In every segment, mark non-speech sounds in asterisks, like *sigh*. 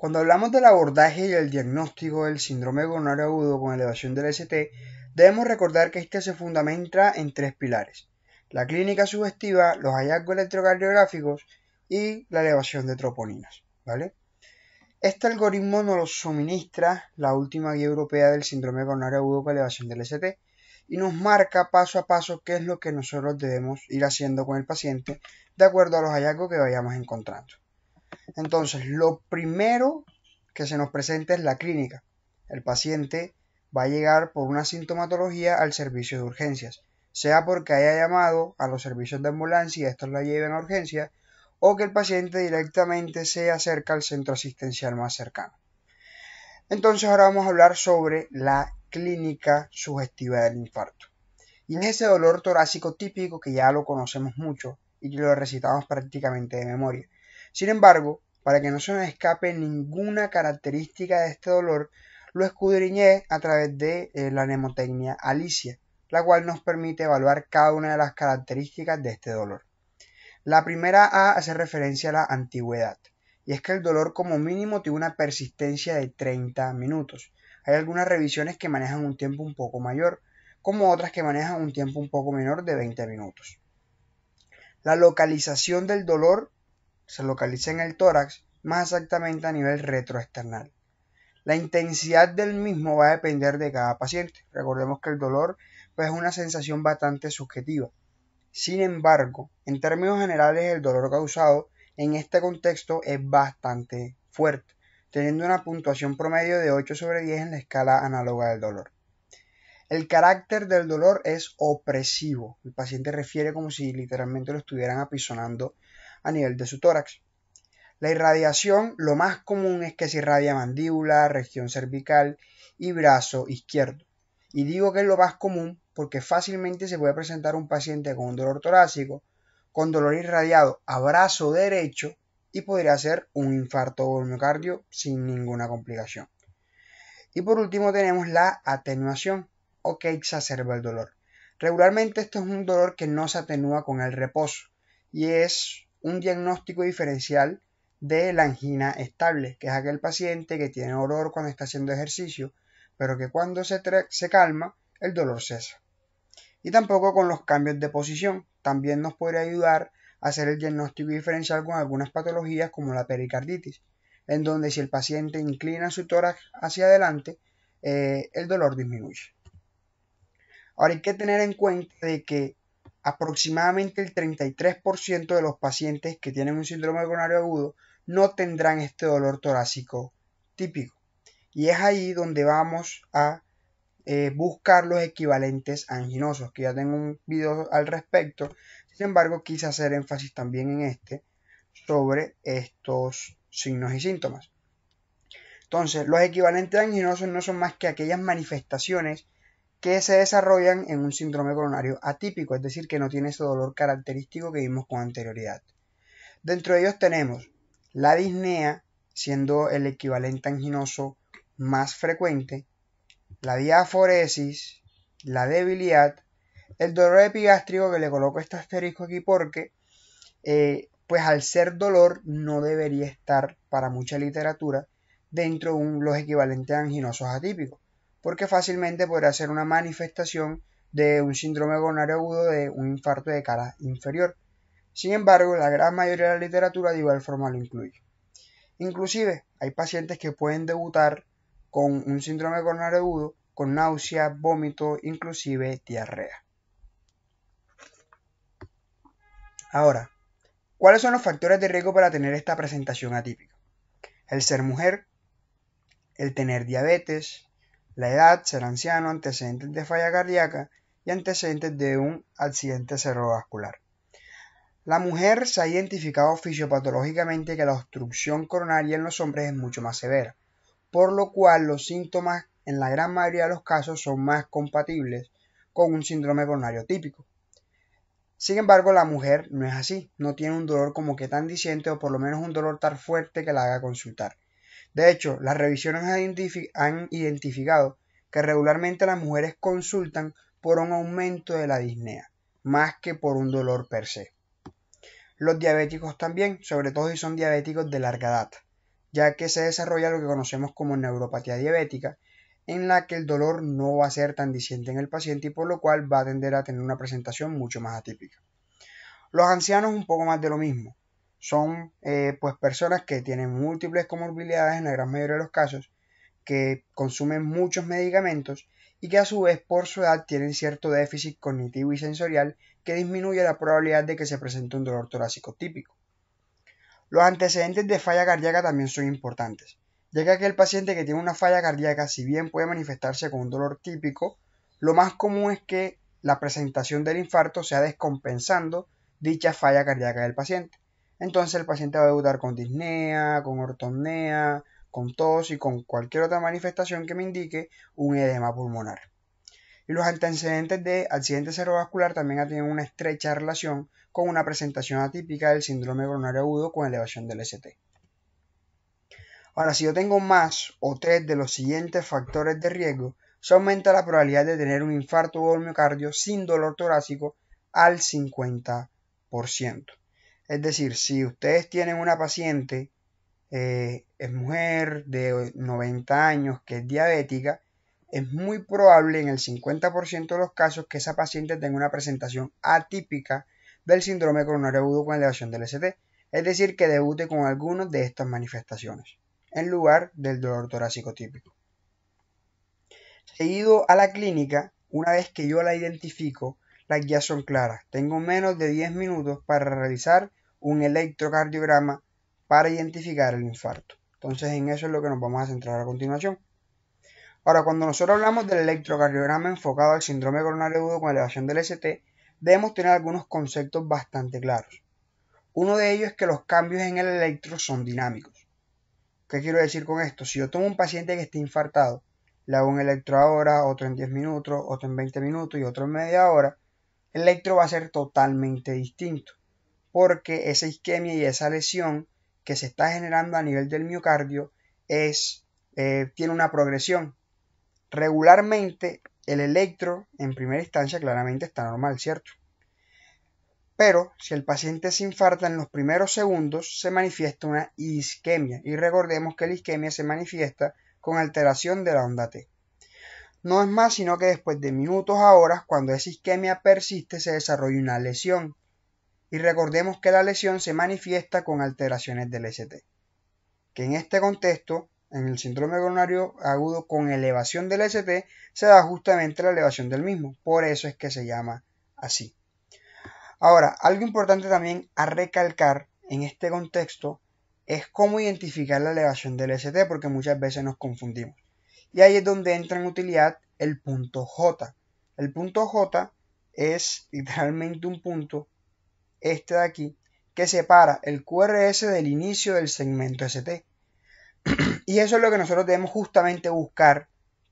Cuando hablamos del abordaje y el diagnóstico del síndrome coronario agudo con elevación del ST, debemos recordar que este se fundamenta en tres pilares: la clínica sugestiva, los hallazgos electrocardiográficos y la elevación de troponinas. ¿vale? Este algoritmo nos lo suministra la última guía europea del síndrome coronario agudo con elevación del ST y nos marca paso a paso qué es lo que nosotros debemos ir haciendo con el paciente de acuerdo a los hallazgos que vayamos encontrando. Entonces, lo primero que se nos presenta es la clínica. El paciente va a llegar por una sintomatología al servicio de urgencias, sea porque haya llamado a los servicios de ambulancia y estos la lleven a urgencia, o que el paciente directamente se acerca al centro asistencial más cercano. Entonces ahora vamos a hablar sobre la clínica sugestiva del infarto. Y es ese dolor torácico típico que ya lo conocemos mucho y que lo recitamos prácticamente de memoria. Sin embargo, para que no se nos escape ninguna característica de este dolor, lo escudriñé a través de eh, la mnemotecnia Alicia, la cual nos permite evaluar cada una de las características de este dolor. La primera A hace referencia a la antigüedad, y es que el dolor como mínimo tiene una persistencia de 30 minutos. Hay algunas revisiones que manejan un tiempo un poco mayor, como otras que manejan un tiempo un poco menor de 20 minutos. La localización del dolor se localiza en el tórax, más exactamente a nivel retroesternal. La intensidad del mismo va a depender de cada paciente. Recordemos que el dolor pues, es una sensación bastante subjetiva. Sin embargo, en términos generales, el dolor causado en este contexto es bastante fuerte, teniendo una puntuación promedio de 8 sobre 10 en la escala análoga del dolor. El carácter del dolor es opresivo. El paciente refiere como si literalmente lo estuvieran apisonando nivel de su tórax. La irradiación, lo más común es que se irradia mandíbula, región cervical y brazo izquierdo. Y digo que es lo más común porque fácilmente se puede presentar un paciente con un dolor torácico, con dolor irradiado a brazo derecho y podría ser un infarto o miocardio sin ninguna complicación. Y por último tenemos la atenuación o que exacerba el dolor. Regularmente esto es un dolor que no se atenúa con el reposo y es un diagnóstico diferencial de la angina estable, que es aquel paciente que tiene dolor cuando está haciendo ejercicio, pero que cuando se, calma, el dolor cesa. Y tampoco con los cambios de posición. También nos puede ayudar a hacer el diagnóstico diferencial con algunas patologías como la pericarditis, en donde si el paciente inclina su tórax hacia adelante, eh, el dolor disminuye. Ahora hay que tener en cuenta que aproximadamente el 33% de los pacientes que tienen un síndrome coronario agudo no tendrán este dolor torácico típico. Y es ahí donde vamos a eh, buscar los equivalentes anginosos, que ya tengo un video al respecto. Sin embargo, quise hacer énfasis también en este sobre estos signos y síntomas. Entonces, los equivalentes anginosos no son más que aquellas manifestaciones que se desarrollan en un síndrome coronario atípico, es decir, que no tiene ese dolor característico que vimos con anterioridad. Dentro de ellos tenemos la disnea, siendo el equivalente anginoso más frecuente, la diaforesis, la debilidad, el dolor epigástrico que le coloco este asterisco aquí porque, eh, pues al ser dolor no debería estar para mucha literatura dentro de un, los equivalentes anginosos atípicos porque fácilmente podría ser una manifestación de un síndrome coronario agudo de un infarto de cara inferior. Sin embargo, la gran mayoría de la literatura de igual forma lo incluye. Inclusive, hay pacientes que pueden debutar con un síndrome coronario agudo, con náusea, vómito, inclusive diarrea. Ahora, ¿cuáles son los factores de riesgo para tener esta presentación atípica? El ser mujer, el tener diabetes, la edad, ser anciano, antecedentes de falla cardíaca y antecedentes de un accidente cerebrovascular. La mujer se ha identificado fisiopatológicamente que la obstrucción coronaria en los hombres es mucho más severa, por lo cual los síntomas en la gran mayoría de los casos son más compatibles con un síndrome coronario típico. Sin embargo, la mujer no es así, no tiene un dolor como que tan diciente o por lo menos un dolor tan fuerte que la haga consultar. De hecho, las revisiones han identificado que regularmente las mujeres consultan por un aumento de la disnea, más que por un dolor per se. Los diabéticos también, sobre todo si son diabéticos de larga data, ya que se desarrolla lo que conocemos como neuropatía diabética, en la que el dolor no va a ser tan disciente en el paciente y por lo cual va a tender a tener una presentación mucho más atípica. Los ancianos un poco más de lo mismo, son eh, pues personas que tienen múltiples comorbilidades en la gran mayoría de los casos, que consumen muchos medicamentos y que a su vez por su edad tienen cierto déficit cognitivo y sensorial que disminuye la probabilidad de que se presente un dolor torácico típico. Los antecedentes de falla cardíaca también son importantes, ya que aquel paciente que tiene una falla cardíaca, si bien puede manifestarse con un dolor típico, lo más común es que la presentación del infarto sea descompensando dicha falla cardíaca del paciente. Entonces el paciente va a debutar con disnea, con ortopnea, con tos y con cualquier otra manifestación que me indique un edema pulmonar. Y los antecedentes de accidente cerebrovascular también tienen una estrecha relación con una presentación atípica del síndrome coronario agudo con elevación del ST. Ahora, si yo tengo más o tres de los siguientes factores de riesgo, se aumenta la probabilidad de tener un infarto o miocardio sin dolor torácico al 50%. Es decir, si ustedes tienen una paciente, eh, es mujer de 90 años que es diabética, es muy probable en el 50% de los casos que esa paciente tenga una presentación atípica del síndrome coronario agudo con elevación del ST, es decir, que debute con alguna de estas manifestaciones, en lugar del dolor torácico típico. Seguido a la clínica, una vez que yo la identifico, las guías son claras. Tengo menos de 10 minutos para realizar un electrocardiograma para identificar el infarto. Entonces en eso es lo que nos vamos a centrar a continuación. Ahora, cuando nosotros hablamos del electrocardiograma enfocado al síndrome coronario agudo con elevación del ST, debemos tener algunos conceptos bastante claros. Uno de ellos es que los cambios en el electro son dinámicos. ¿Qué quiero decir con esto? Si yo tomo un paciente que esté infartado, le hago un electro ahora, otro en 10 minutos, otro en 20 minutos y otro en media hora, el electro va a ser totalmente distinto porque esa isquemia y esa lesión que se está generando a nivel del miocardio es, eh, tiene una progresión. Regularmente el electro en primera instancia claramente está normal, ¿cierto? Pero si el paciente se infarta en los primeros segundos se manifiesta una isquemia y recordemos que la isquemia se manifiesta con alteración de la onda T. No es más sino que después de minutos a horas, cuando esa isquemia persiste, se desarrolla una lesión y recordemos que la lesión se manifiesta con alteraciones del ST, que en este contexto, en el síndrome coronario agudo con elevación del ST, se da justamente la elevación del mismo, por eso es que se llama así. Ahora, algo importante también a recalcar en este contexto es cómo identificar la elevación del ST, porque muchas veces nos confundimos. Y ahí es donde entra en utilidad el punto J. El punto J es literalmente un punto este de aquí, que separa el QRS del inicio del segmento ST. *clears throat* y eso es lo que nosotros debemos justamente buscar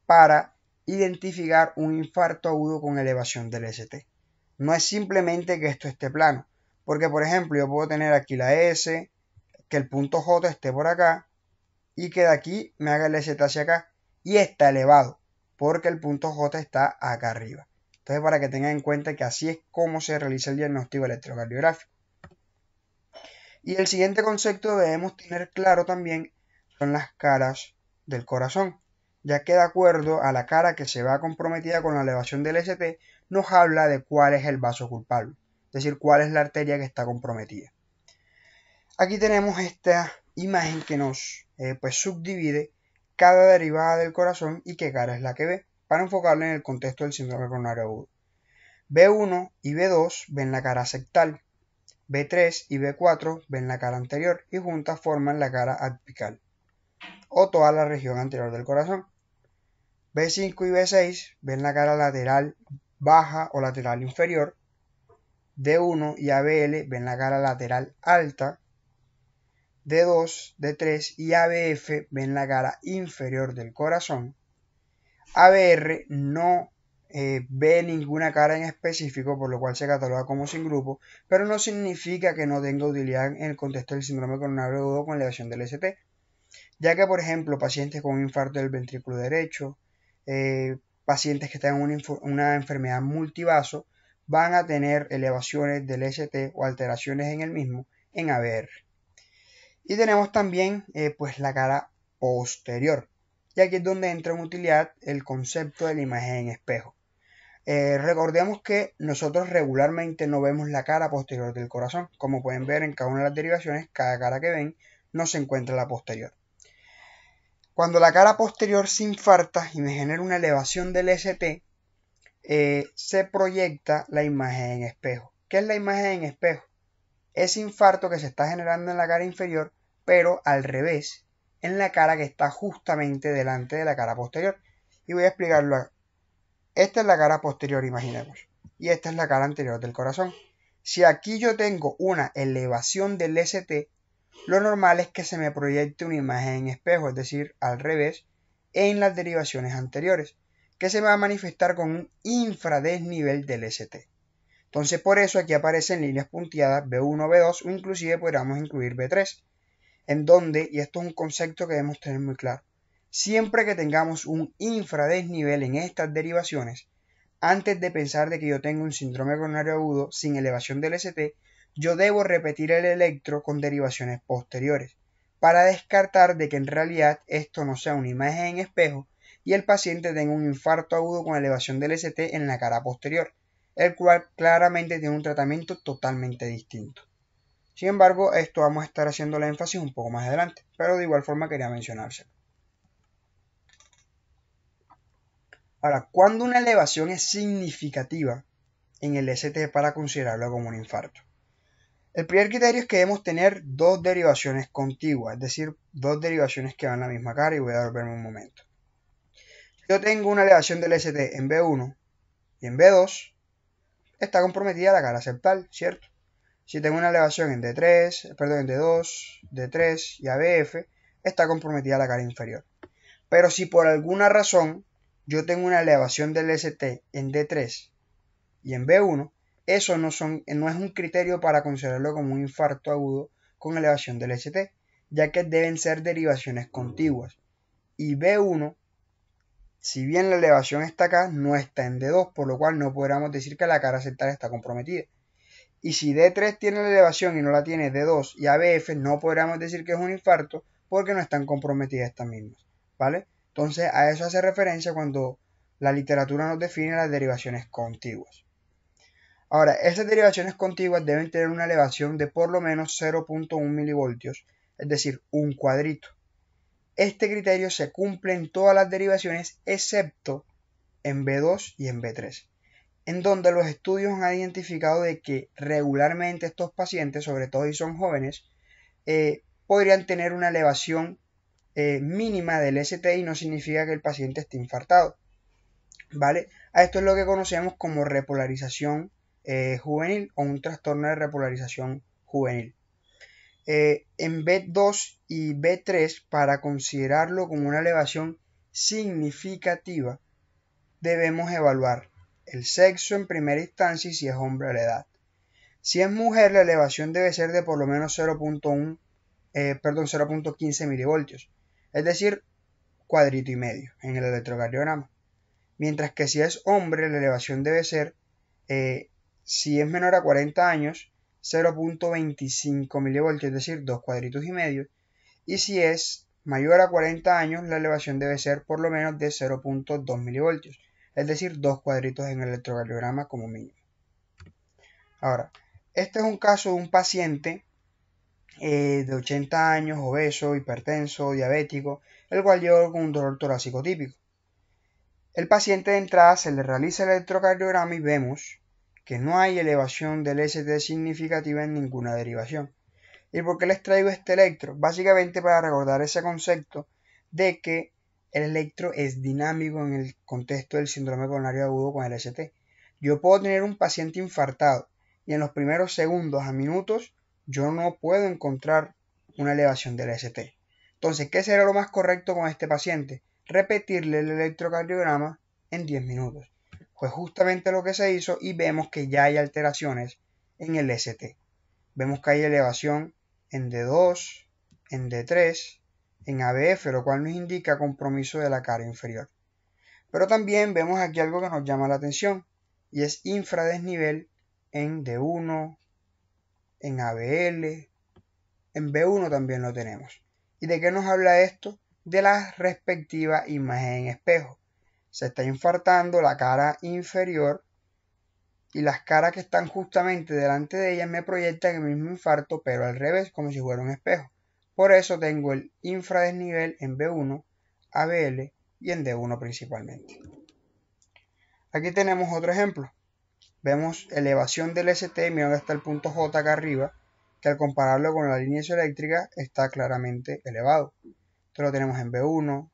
para identificar un infarto agudo con elevación del ST. No es simplemente que esto esté plano, porque por ejemplo yo puedo tener aquí la S, que el punto J esté por acá y que de aquí me haga el ST hacia acá y está elevado, porque el punto J está acá arriba. Entonces, para que tengan en cuenta que así es como se realiza el diagnóstico electrocardiográfico. Y el siguiente concepto debemos tener claro también son las caras del corazón, ya que de acuerdo a la cara que se va comprometida con la elevación del ST, nos habla de cuál es el vaso culpable, es decir, cuál es la arteria que está comprometida. Aquí tenemos esta imagen que nos eh, pues subdivide cada derivada del corazón y qué cara es la que ve para enfocarlo en el contexto del síndrome coronario agudo. B1 y B2 ven la cara septal, B3 y B4 ven la cara anterior y juntas forman la cara apical o toda la región anterior del corazón. B5 y B6 ven la cara lateral baja o lateral inferior. D1 y ABL ven la cara lateral alta. D2, D3 y ABF ven la cara inferior del corazón. ABR no eh, ve ninguna cara en específico, por lo cual se cataloga como sin grupo, pero no significa que no tenga utilidad en el contexto del síndrome coronario agudo con elevación del ST, ya que, por ejemplo, pacientes con un infarto del ventrículo derecho, eh, pacientes que tengan una, enfermedad multivaso, van a tener elevaciones del ST o alteraciones en el mismo en ABR. Y tenemos también eh, pues la cara posterior. Y aquí es donde entra en utilidad el concepto de la imagen en espejo. Eh, recordemos que nosotros regularmente no vemos la cara posterior del corazón. Como pueden ver en cada una de las derivaciones, cada cara que ven no se encuentra la posterior. Cuando la cara posterior se infarta y me genera una elevación del ST, eh, se proyecta la imagen en espejo. ¿Qué es la imagen en espejo? Es infarto que se está generando en la cara inferior, pero al revés, en la cara que está justamente delante de la cara posterior. Y voy a explicarlo. Esta es la cara posterior, imaginemos. Y esta es la cara anterior del corazón. Si aquí yo tengo una elevación del ST, lo normal es que se me proyecte una imagen en espejo, es decir, al revés, en las derivaciones anteriores, que se va a manifestar con un infradesnivel del ST. Entonces por eso aquí aparecen líneas punteadas B1, B2 o inclusive podríamos incluir B3 en donde, y esto es un concepto que debemos tener muy claro, siempre que tengamos un infradesnivel en estas derivaciones, antes de pensar de que yo tengo un síndrome coronario agudo sin elevación del ST, yo debo repetir el electro con derivaciones posteriores, para descartar de que en realidad esto no sea una imagen en espejo y el paciente tenga un infarto agudo con elevación del ST en la cara posterior, el cual claramente tiene un tratamiento totalmente distinto. Sin embargo, esto vamos a estar haciendo la énfasis un poco más adelante, pero de igual forma quería mencionárselo. Ahora, ¿cuándo una elevación es significativa en el ST para considerarlo como un infarto? El primer criterio es que debemos tener dos derivaciones contiguas, es decir, dos derivaciones que van a la misma cara y voy a volverme un momento. Yo tengo una elevación del ST en B1 y en B2, está comprometida la cara septal, ¿cierto? Si tengo una elevación en d 3, perdón, d 2, d 3 y ABF, está comprometida la cara inferior. Pero si por alguna razón yo tengo una elevación del ST en D3 y en B1, eso no, no es un criterio para considerarlo como un infarto agudo con elevación del ST, ya que deben ser derivaciones contiguas. Y B1, si bien la elevación está acá, no está en D2, por lo cual no podríamos decir que la cara central está comprometida. Y si D3 tiene la elevación y no la tiene D2 y ABF, no podríamos decir que es un infarto porque no están comprometidas estas mismas. ¿Vale? Entonces a eso hace referencia cuando la literatura nos define las derivaciones contiguas. Ahora, estas derivaciones contiguas deben tener una elevación de por lo menos 0.1 milivoltios, es decir, un cuadrito. Este criterio se cumple en todas las derivaciones excepto en B2 y en B3 en donde los estudios han identificado de que regularmente estos pacientes, sobre todo si son jóvenes, eh, podrían tener una elevación eh, mínima del STI, no significa que el paciente esté infartado. ¿Vale? A esto es lo que conocemos como repolarización eh, juvenil o un trastorno de repolarización juvenil. en B2 y B3, para considerarlo como una elevación significativa, debemos evaluar el sexo en primera instancia y si es hombre la edad. Si es mujer, la elevación debe ser de por lo menos 0.1, eh, perdón, 0.15 milivoltios, es decir, cuadrito y medio en el electrocardiograma. Mientras que si es hombre, la elevación debe ser, eh, si es menor a 40 años, 0.25 milivoltios, es decir, dos cuadritos y medio. Y si es mayor a 40 años, la elevación debe ser por lo menos de 0.2 milivoltios, es decir, dos cuadritos en el electrocardiograma como mínimo. Ahora, este es un caso de un paciente eh, de 80 años, obeso, hipertenso, diabético, el cual llegó con un dolor torácico típico. El paciente de entrada se le realiza el electrocardiograma y vemos que no hay elevación del ST significativa en ninguna derivación. ¿Y por qué les traigo este electro? Básicamente para recordar ese concepto de que el electro es dinámico en el contexto del síndrome coronario agudo con el ST. Yo puedo tener un paciente infartado y en los primeros segundos a minutos yo no puedo encontrar una elevación del ST. Entonces, ¿qué será lo más correcto con este paciente? Repetirle el electrocardiograma en 10 minutos. Fue justamente lo que se hizo y vemos que ya hay alteraciones en el ST. Vemos que hay elevación en D2, en D3, en ABF, lo cual nos indica compromiso de la cara inferior. Pero también vemos aquí algo que nos llama la atención y es infradesnivel en D1, en ABL, en B1 también lo tenemos. ¿Y de qué nos habla esto? De la respectiva imagen en espejo. Se está infartando la cara inferior y las caras que están justamente delante de ella me proyectan el mismo infarto, pero al revés, como si fuera un espejo. Por eso tengo el infradesnivel en B1, ABL y en D1 principalmente. Aquí tenemos otro ejemplo. Vemos elevación del ST, mira hasta está el punto J acá arriba, que al compararlo con la línea isoeléctrica está claramente elevado. Esto lo tenemos en B1,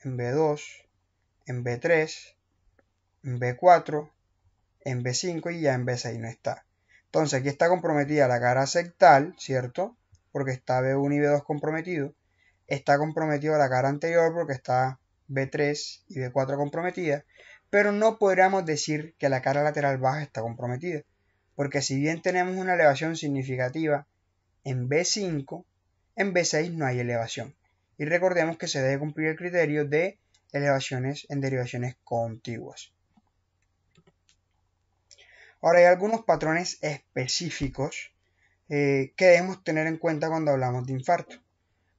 en B2, en B3, en B4, en B5 y ya en B6 no está. Entonces aquí está comprometida la cara sectal, ¿cierto? porque está B1 y B2 comprometido. Está comprometido la cara anterior porque está B3 y B4 comprometida. Pero no podríamos decir que la cara lateral baja está comprometida. Porque si bien tenemos una elevación significativa en B5, en B6 no hay elevación. Y recordemos que se debe cumplir el criterio de elevaciones en derivaciones contiguas. Ahora hay algunos patrones específicos eh, que debemos tener en cuenta cuando hablamos de infarto,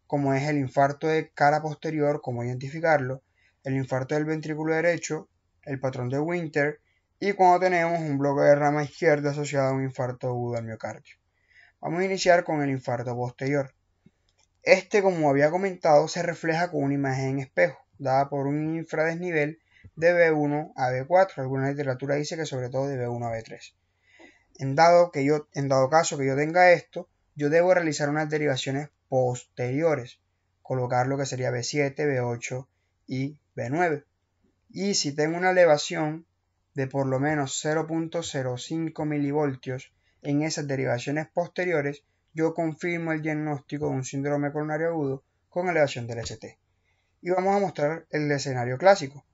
como es el infarto de cara posterior, cómo identificarlo, el infarto del ventrículo derecho, el patrón de Winter y cuando tenemos un bloque de rama izquierda asociado a un infarto agudo al miocardio. Vamos a iniciar con el infarto posterior. Este, como había comentado, se refleja con una imagen en espejo, dada por un infradesnivel de B1 a B4. Alguna literatura dice que sobre todo de B1 a B3 en dado, que yo, en dado caso que yo tenga esto, yo debo realizar unas derivaciones posteriores, colocar lo que sería B7, B8 y B9. Y si tengo una elevación de por lo menos 0.05 milivoltios en esas derivaciones posteriores, yo confirmo el diagnóstico de un síndrome coronario agudo con elevación del ST. Y vamos a mostrar el escenario clásico.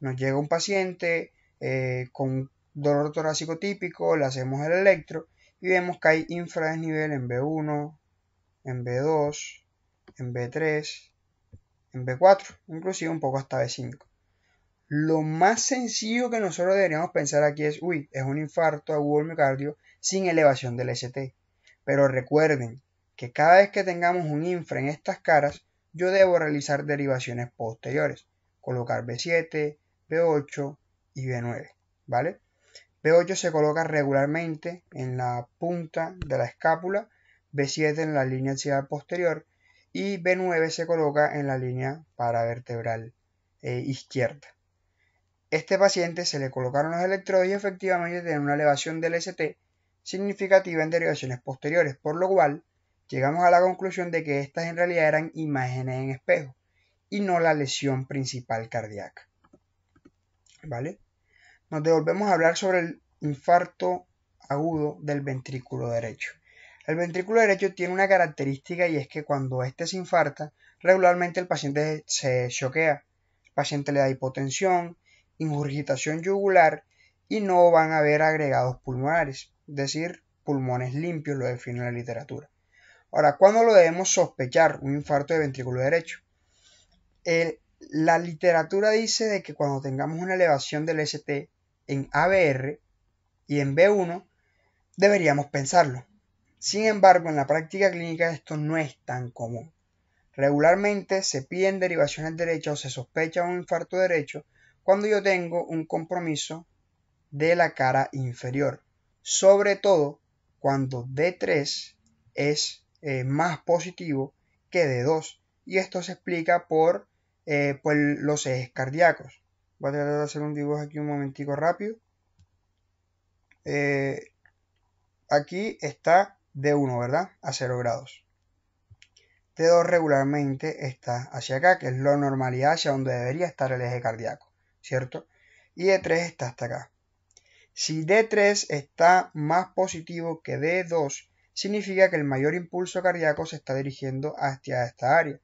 Nos llega un paciente eh, con dolor torácico típico, le hacemos el electro y vemos que hay infradesnivel en B1, en B2, en B3, en B4, inclusive un poco hasta B5. Lo más sencillo que nosotros deberíamos pensar aquí es, uy, es un infarto agudo al miocardio sin elevación del ST. Pero recuerden que cada vez que tengamos un infra en estas caras, yo debo realizar derivaciones posteriores, colocar B7, B8 y B9, ¿vale? B8 se coloca regularmente en la punta de la escápula, B7 en la línea axial posterior y B9 se coloca en la línea paravertebral izquierda. Eh, izquierda. Este paciente se le colocaron los electrodos y efectivamente tiene una elevación del ST significativa en derivaciones posteriores, por lo cual llegamos a la conclusión de que estas en realidad eran imágenes en espejo y no la lesión principal cardíaca. ¿Vale? nos devolvemos a hablar sobre el infarto agudo del ventrículo derecho. El ventrículo derecho tiene una característica y es que cuando éste se infarta, regularmente el paciente se choquea. El paciente le da hipotensión, injurgitación yugular y no van a haber agregados pulmonares, es decir, pulmones limpios, lo define la literatura. Ahora, ¿cuándo lo debemos sospechar un infarto de ventrículo derecho? la literatura dice de que cuando tengamos una elevación del ST en ABR y en B1, deberíamos pensarlo. Sin embargo, en la práctica clínica esto no es tan común. Regularmente se piden derivaciones derechas o se sospecha un infarto derecho cuando yo tengo un compromiso de la cara inferior, sobre todo cuando D3 es eh, más positivo que D2 y esto se explica por eh, los ejes cardíacos. Voy a tratar de hacer un dibujo aquí un momentico rápido. Eh, aquí está D1, ¿verdad? A 0 grados. d 2 regularmente está hacia acá, que es la normalidad hacia donde debería estar el eje cardíaco, ¿cierto? Y D3 está hasta acá. Si D3 está más positivo que D2, significa que el mayor impulso cardíaco se está dirigiendo hacia esta área.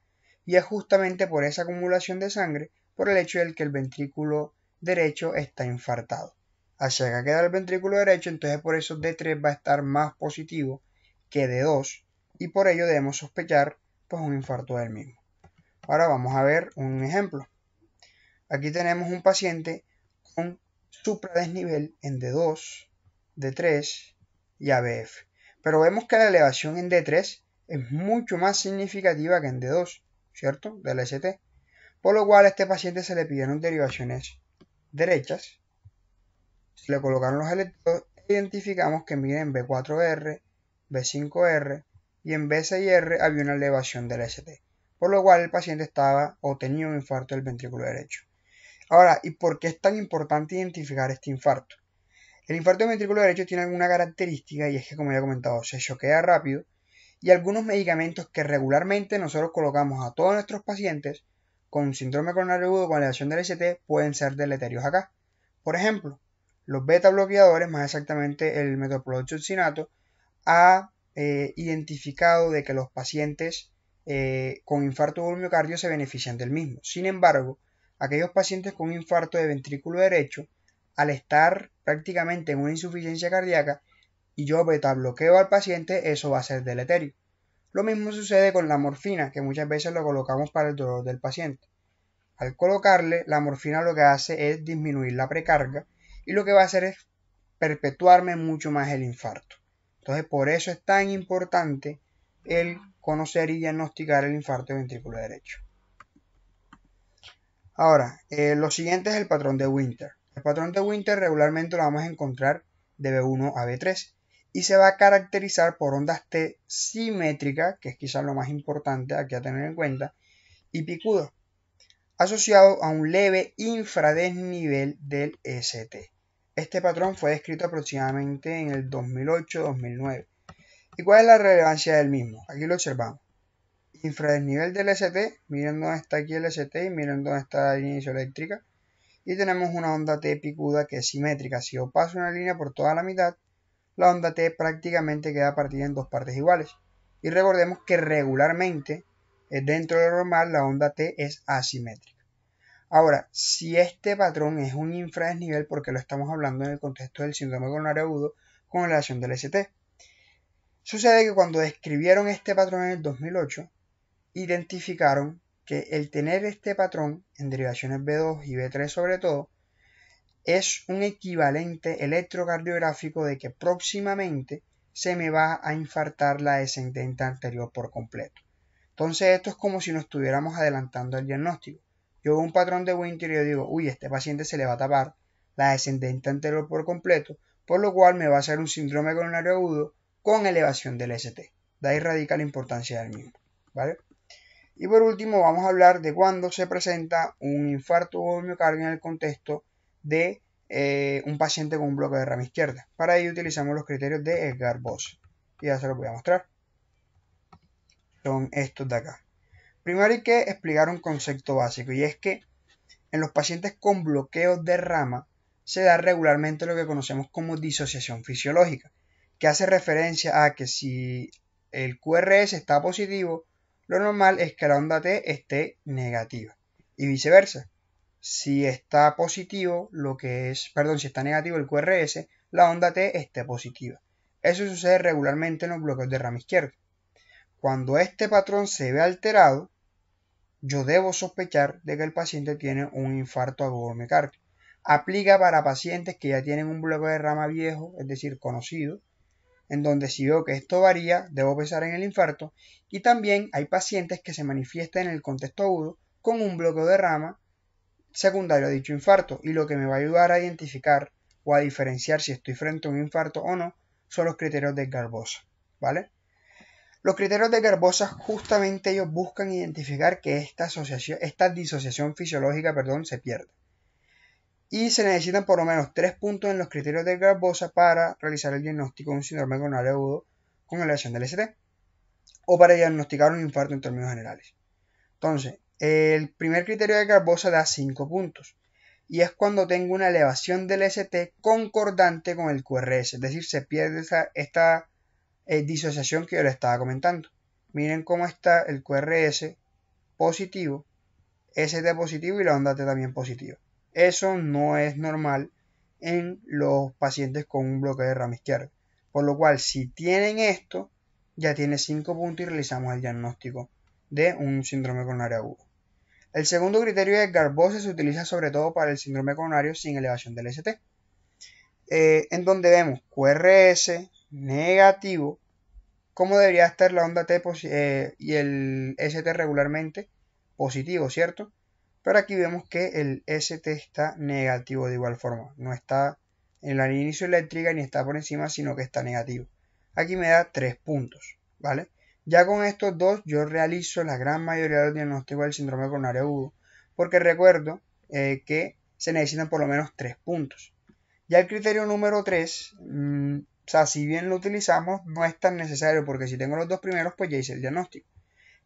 Y es justamente por esa acumulación de sangre por el hecho de que el ventrículo derecho está infartado. Así que queda el ventrículo derecho, entonces por eso D3 va a estar más positivo que D2 y por ello debemos sospechar pues un infarto del mismo. Ahora vamos a ver un ejemplo. Aquí tenemos un paciente con supradesnivel en D2, D3 y ABF. Pero vemos que la elevación en D3 es mucho más significativa que en D2, ¿cierto? Del ST. Por lo cual a este paciente se le pidieron derivaciones derechas, se le colocaron los electrodos e identificamos que en B4R, B5R y en B6R había una elevación del ST, por lo cual el paciente estaba o tenía un infarto del ventrículo derecho. Ahora, ¿y por qué es tan importante identificar este infarto? El infarto del ventrículo derecho tiene alguna característica y es que, como ya he comentado, se choquea rápido y algunos medicamentos que regularmente nosotros colocamos a todos nuestros pacientes con síndrome coronario agudo con elevación del ST pueden ser deleterios acá. Por ejemplo, los beta bloqueadores, más exactamente el metoprolol ha eh, identificado de que los pacientes eh, con infarto de miocardio se benefician del mismo. Sin embargo, aquellos pacientes con infarto de ventrículo derecho, al estar prácticamente en una insuficiencia cardíaca y yo beta bloqueo al paciente, eso va a ser deleterio. Lo mismo sucede con la morfina, que muchas veces lo colocamos para el dolor del paciente. Al colocarle, la morfina lo que hace es disminuir la precarga y lo que va a hacer es perpetuarme mucho más el infarto. Entonces, por eso es tan importante el conocer y diagnosticar el infarto de ventrículo derecho. Ahora, eh, lo siguiente es el patrón de Winter. El patrón de Winter regularmente lo vamos a encontrar de B1 a B3 y se va a caracterizar por ondas T simétricas, que es quizás lo más importante aquí a tener en cuenta, y picudo, asociado a un leve infradesnivel del ST. Este patrón fue descrito aproximadamente en el 2008-2009. ¿Y cuál es la relevancia del mismo? Aquí lo observamos. Infradesnivel del ST, miren dónde está aquí el ST y miren dónde está la línea isoeléctrica. Y tenemos una onda T picuda que es simétrica. Si yo paso una línea por toda la mitad, la onda T prácticamente queda partida en dos partes iguales. Y recordemos que regularmente, eh, dentro de lo normal, la onda T es asimétrica. Ahora, si este patrón es un infradesnivel, porque lo estamos hablando en el contexto del síndrome coronario agudo con relación del ST. Sucede que cuando describieron este patrón en el 2008, identificaron que el tener este patrón en derivaciones B2 y B3 sobre todo, es un equivalente electrocardiográfico de que próximamente se me va a infartar la descendente anterior por completo. Entonces esto es como si nos estuviéramos adelantando el diagnóstico. Yo veo un patrón de Winter y digo, uy, este paciente se le va a tapar la descendente anterior por completo, por lo cual me va a hacer un síndrome coronario agudo con elevación del ST. De ahí radica la importancia del mismo. ¿vale? Y por último vamos a hablar de cuándo se presenta un infarto o miocardio en el contexto de eh, un paciente con un bloque de rama izquierda. Para ello utilizamos los criterios de Edgar Boss. Y ya se los voy a mostrar. Son estos de acá. Primero hay que explicar un concepto básico y es que en los pacientes con bloqueos de rama se da regularmente lo que conocemos como disociación fisiológica, que hace referencia a que si el QRS está positivo, lo normal es que la onda T esté negativa y viceversa si está positivo, lo que es, perdón, si está negativo el QRS, la onda T esté positiva. Eso sucede regularmente en los bloqueos de rama izquierda. Cuando este patrón se ve alterado, yo debo sospechar de que el paciente tiene un infarto agudo miocardio. Aplica para pacientes que ya tienen un bloqueo de rama viejo, es decir, conocido, en donde si veo que esto varía, debo pensar en el infarto. Y también hay pacientes que se manifiestan en el contexto agudo con un bloqueo de rama secundario a dicho infarto y lo que me va a ayudar a identificar o a diferenciar si estoy frente a un infarto o no son los criterios de Garbosa, ¿vale? Los criterios de Garbosa justamente ellos buscan identificar que esta, asociación, esta disociación fisiológica perdón, se pierde. Y se necesitan por lo menos tres puntos en los criterios de Garbosa para realizar el diagnóstico de un síndrome coronario agudo con elevación del ST o para diagnosticar un infarto en términos generales. Entonces, el primer criterio de Garbosa da 5 puntos y es cuando tengo una elevación del ST concordante con el QRS, es decir, se pierde esta eh, disociación que yo le estaba comentando. Miren cómo está el QRS positivo, ST positivo y la onda T también positiva. Eso no es normal en los pacientes con un bloque de rama izquierda. Por lo cual, si tienen esto, ya tiene 5 puntos y realizamos el diagnóstico de un síndrome coronario agudo. El segundo criterio de Garbose se utiliza sobre todo para el síndrome coronario sin elevación del ST, eh, en donde vemos QRS negativo, como debería estar la onda T eh, y el ST regularmente positivo, ¿cierto? Pero aquí vemos que el ST está negativo de igual forma, no está en la inicio eléctrica ni está por encima, sino que está negativo. Aquí me da tres puntos, ¿vale? Ya con estos dos yo realizo la gran mayoría de los diagnósticos del síndrome coronario agudo, porque recuerdo eh, que se necesitan por lo menos tres puntos. Ya el criterio número 3, mm, o sea, si bien lo utilizamos, no es tan necesario porque si tengo los dos primeros, pues ya hice el diagnóstico.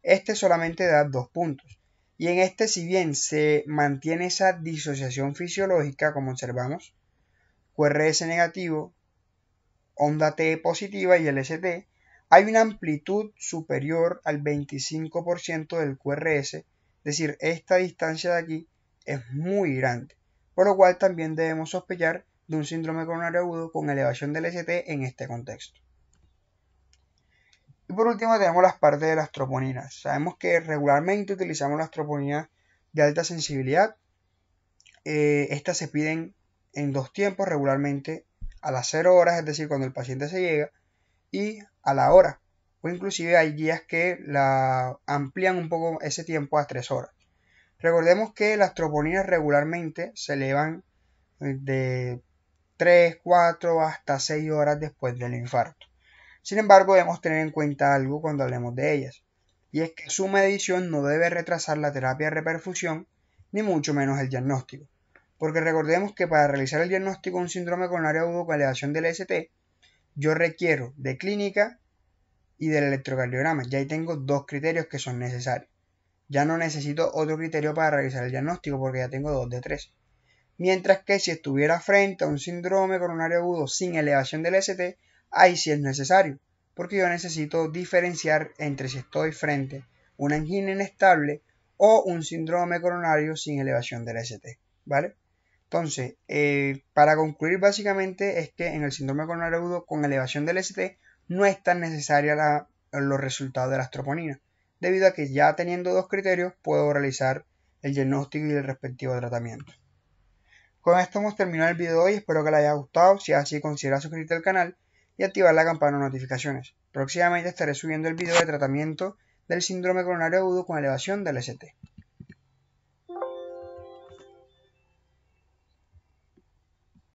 Este solamente da dos puntos. Y en este, si bien se mantiene esa disociación fisiológica, como observamos, QRS negativo, onda T positiva y LST, hay una amplitud superior al 25% del QRS, es decir, esta distancia de aquí es muy grande, por lo cual también debemos sospechar de un síndrome coronario agudo con elevación del ST en este contexto. Y por último tenemos las partes de las troponinas. Sabemos que regularmente utilizamos las troponinas de alta sensibilidad. Eh, estas se piden en dos tiempos regularmente a las 0 horas, es decir, cuando el paciente se llega, y a la hora. O inclusive hay guías que la amplían un poco ese tiempo a 3 horas. Recordemos que las troponinas regularmente se elevan eh, de 3, 4 hasta 6 horas después del infarto. Sin embargo, debemos tener en cuenta algo cuando hablemos de ellas, y es que su medición no debe retrasar la terapia de reperfusión, ni mucho menos el diagnóstico. Porque recordemos que para realizar el diagnóstico de un síndrome coronario agudo con elevación del ST, yo requiero de clínica y del electrocardiograma. Ya ahí tengo dos criterios que son necesarios. Ya no necesito otro criterio para realizar el diagnóstico porque ya tengo dos de tres. Mientras que si estuviera frente a un síndrome coronario agudo sin elevación del ST, ahí sí es necesario, porque yo necesito diferenciar entre si estoy frente a una angina inestable o un síndrome coronario sin elevación del ST, ¿vale? Entonces, eh, para concluir básicamente es que en el síndrome coronario agudo con elevación del ST no es tan necesaria los resultados de la astroponina, debido a que ya teniendo dos criterios puedo realizar el diagnóstico y el respectivo tratamiento. Con esto hemos terminado el video de hoy, espero que les haya gustado, si es así considera suscribirte al canal y activar la campana de notificaciones. Próximamente estaré subiendo el video de tratamiento del síndrome coronario agudo con elevación del ST.